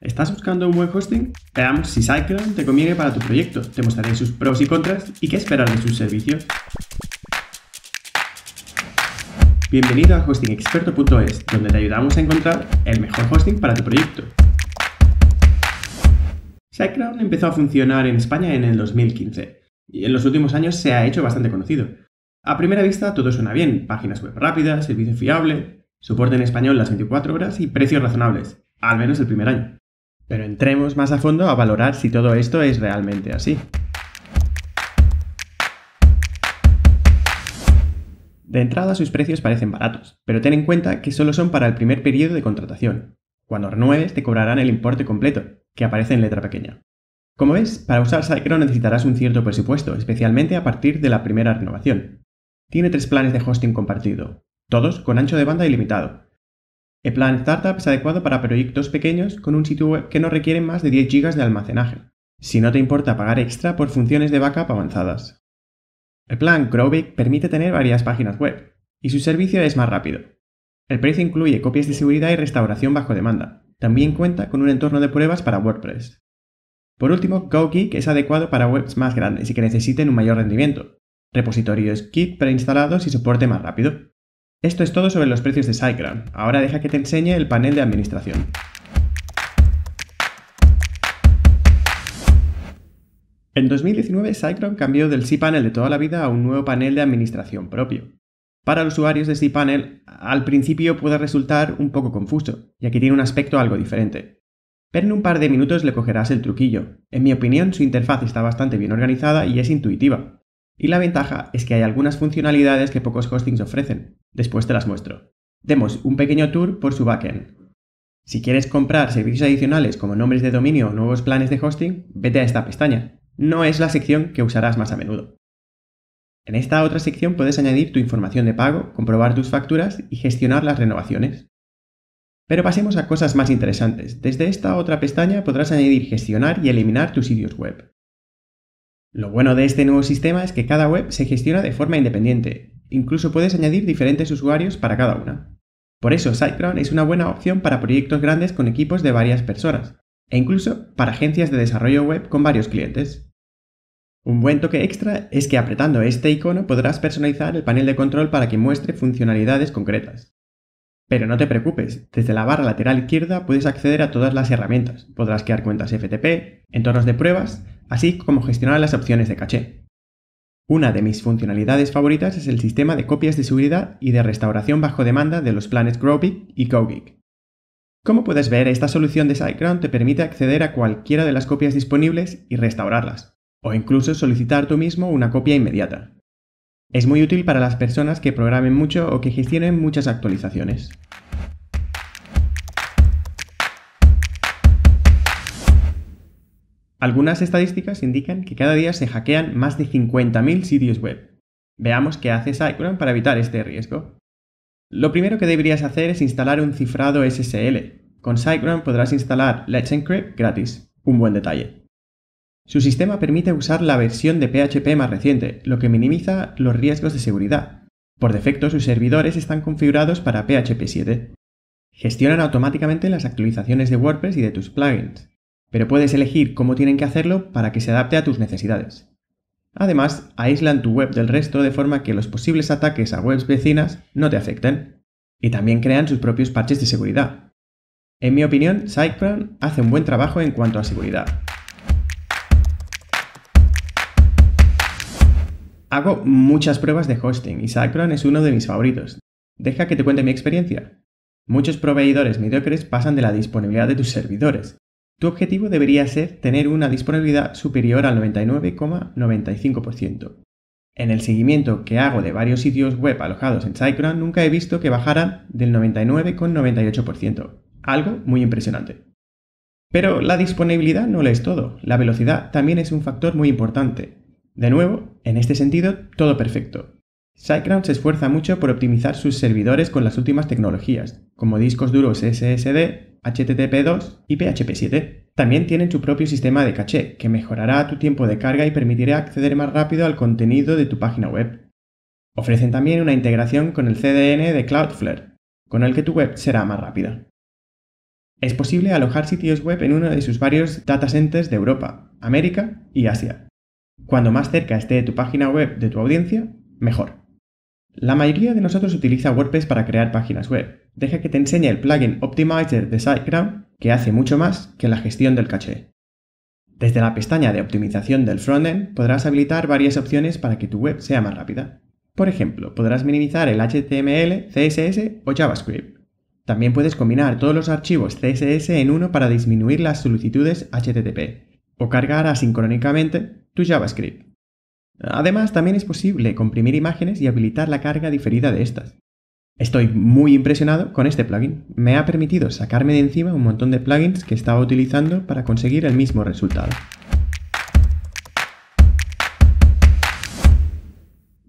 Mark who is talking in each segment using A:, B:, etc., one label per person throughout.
A: ¿Estás buscando un buen hosting? Veamos si SiteGround te conviene para tu proyecto. Te mostraré sus pros y contras y qué esperar de sus servicios. Bienvenido a hostingexperto.es, donde te ayudamos a encontrar el mejor hosting para tu proyecto. SiteGround empezó a funcionar en España en el 2015 y en los últimos años se ha hecho bastante conocido. A primera vista todo suena bien, páginas web rápidas, servicio fiable, soporte en español las 24 horas y precios razonables, al menos el primer año. Pero entremos más a fondo a valorar si todo esto es realmente así. De entrada sus precios parecen baratos, pero ten en cuenta que solo son para el primer periodo de contratación. Cuando renueves te cobrarán el importe completo, que aparece en letra pequeña. Como ves, para usar Sycro necesitarás un cierto presupuesto, especialmente a partir de la primera renovación. Tiene tres planes de hosting compartido, todos con ancho de banda ilimitado, el plan startup es adecuado para proyectos pequeños con un sitio web que no requieren más de 10 GB de almacenaje, si no te importa pagar extra por funciones de backup avanzadas. El plan Growbig permite tener varias páginas web, y su servicio es más rápido. El precio incluye copias de seguridad y restauración bajo demanda. También cuenta con un entorno de pruebas para WordPress. Por último, GoGeek es adecuado para webs más grandes y que necesiten un mayor rendimiento, repositorios Git preinstalados y soporte más rápido. Esto es todo sobre los precios de SiteGround. Ahora deja que te enseñe el panel de administración. En 2019, SiteGround cambió del cPanel de toda la vida a un nuevo panel de administración propio. Para los usuarios de cPanel, al principio puede resultar un poco confuso, ya que tiene un aspecto algo diferente. Pero en un par de minutos le cogerás el truquillo. En mi opinión, su interfaz está bastante bien organizada y es intuitiva. Y la ventaja es que hay algunas funcionalidades que pocos hostings ofrecen, Después te las muestro. Demos un pequeño tour por su backend. Si quieres comprar servicios adicionales como nombres de dominio o nuevos planes de hosting, vete a esta pestaña. No es la sección que usarás más a menudo. En esta otra sección puedes añadir tu información de pago, comprobar tus facturas y gestionar las renovaciones. Pero pasemos a cosas más interesantes. Desde esta otra pestaña podrás añadir gestionar y eliminar tus sitios web. Lo bueno de este nuevo sistema es que cada web se gestiona de forma independiente Incluso puedes añadir diferentes usuarios para cada una. Por eso SiteGround es una buena opción para proyectos grandes con equipos de varias personas, e incluso para agencias de desarrollo web con varios clientes. Un buen toque extra es que apretando este icono podrás personalizar el panel de control para que muestre funcionalidades concretas. Pero no te preocupes, desde la barra lateral izquierda puedes acceder a todas las herramientas, podrás crear cuentas FTP, entornos de pruebas, así como gestionar las opciones de caché. Una de mis funcionalidades favoritas es el sistema de copias de seguridad y de restauración bajo demanda de los planes Growbig y Cogig. Como puedes ver, esta solución de SiteGround te permite acceder a cualquiera de las copias disponibles y restaurarlas, o incluso solicitar tú mismo una copia inmediata. Es muy útil para las personas que programen mucho o que gestionen muchas actualizaciones. Algunas estadísticas indican que cada día se hackean más de 50.000 sitios web. Veamos qué hace SiteGround para evitar este riesgo. Lo primero que deberías hacer es instalar un cifrado SSL. Con SiteGround podrás instalar Let's Encrypt gratis. Un buen detalle. Su sistema permite usar la versión de PHP más reciente, lo que minimiza los riesgos de seguridad. Por defecto, sus servidores están configurados para PHP 7. Gestionan automáticamente las actualizaciones de WordPress y de tus plugins pero puedes elegir cómo tienen que hacerlo para que se adapte a tus necesidades. Además, aíslan tu web del resto de forma que los posibles ataques a webs vecinas no te afecten, y también crean sus propios parches de seguridad. En mi opinión, SiteGround hace un buen trabajo en cuanto a seguridad. Hago muchas pruebas de hosting y SiteGround es uno de mis favoritos. Deja que te cuente mi experiencia. Muchos proveedores mediocres pasan de la disponibilidad de tus servidores, tu objetivo debería ser tener una disponibilidad superior al 99,95%. En el seguimiento que hago de varios sitios web alojados en SiteGround nunca he visto que bajaran del 99,98%, algo muy impresionante. Pero la disponibilidad no lo es todo, la velocidad también es un factor muy importante. De nuevo, en este sentido, todo perfecto. SiteGround se esfuerza mucho por optimizar sus servidores con las últimas tecnologías, como discos duros SSD, HTTP2 y PHP7. También tienen su propio sistema de caché, que mejorará tu tiempo de carga y permitirá acceder más rápido al contenido de tu página web. Ofrecen también una integración con el CDN de Cloudflare, con el que tu web será más rápida. Es posible alojar sitios web en uno de sus varios data centers de Europa, América y Asia. Cuando más cerca esté tu página web de tu audiencia, mejor. La mayoría de nosotros utiliza WordPress para crear páginas web, deja que te enseñe el plugin Optimizer de SiteGround, que hace mucho más que la gestión del caché. Desde la pestaña de optimización del frontend podrás habilitar varias opciones para que tu web sea más rápida. Por ejemplo, podrás minimizar el HTML, CSS o JavaScript. También puedes combinar todos los archivos CSS en uno para disminuir las solicitudes HTTP o cargar asincrónicamente tu JavaScript. Además, también es posible comprimir imágenes y habilitar la carga diferida de estas. Estoy muy impresionado con este plugin. Me ha permitido sacarme de encima un montón de plugins que estaba utilizando para conseguir el mismo resultado.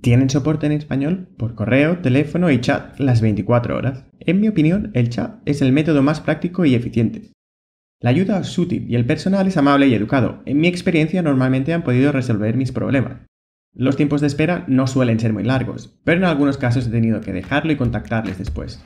A: Tienen soporte en español por correo, teléfono y chat las 24 horas. En mi opinión, el chat es el método más práctico y eficiente. La ayuda es útil y el personal es amable y educado. En mi experiencia normalmente han podido resolver mis problemas. Los tiempos de espera no suelen ser muy largos, pero en algunos casos he tenido que dejarlo y contactarles después.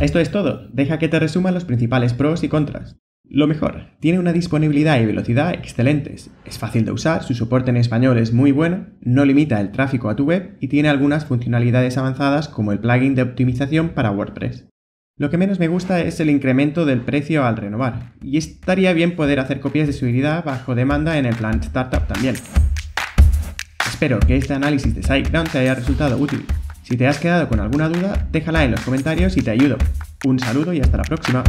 A: Esto es todo, deja que te resuma los principales pros y contras. Lo mejor, tiene una disponibilidad y velocidad excelentes, es fácil de usar, su soporte en español es muy bueno, no limita el tráfico a tu web y tiene algunas funcionalidades avanzadas como el plugin de optimización para WordPress. Lo que menos me gusta es el incremento del precio al renovar, y estaría bien poder hacer copias de seguridad bajo demanda en el plan startup también. Espero que este análisis de SiteGround te haya resultado útil. Si te has quedado con alguna duda, déjala en los comentarios y te ayudo. Un saludo y hasta la próxima.